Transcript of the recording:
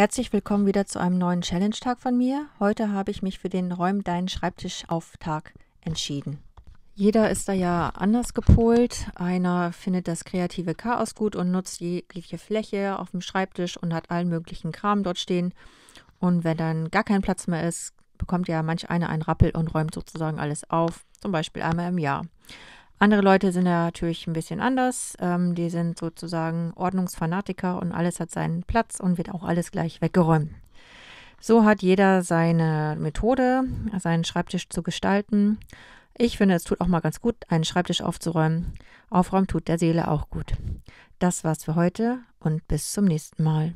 Herzlich willkommen wieder zu einem neuen Challenge-Tag von mir. Heute habe ich mich für den Räum deinen Schreibtisch auf Tag entschieden. Jeder ist da ja anders gepolt. Einer findet das kreative Chaos gut und nutzt jegliche Fläche auf dem Schreibtisch und hat allen möglichen Kram dort stehen. Und wenn dann gar kein Platz mehr ist, bekommt ja manch einer einen Rappel und räumt sozusagen alles auf, zum Beispiel einmal im Jahr. Andere Leute sind ja natürlich ein bisschen anders. Ähm, die sind sozusagen Ordnungsfanatiker und alles hat seinen Platz und wird auch alles gleich weggeräumt. So hat jeder seine Methode, seinen Schreibtisch zu gestalten. Ich finde, es tut auch mal ganz gut, einen Schreibtisch aufzuräumen. Aufräumen tut der Seele auch gut. Das war's für heute und bis zum nächsten Mal.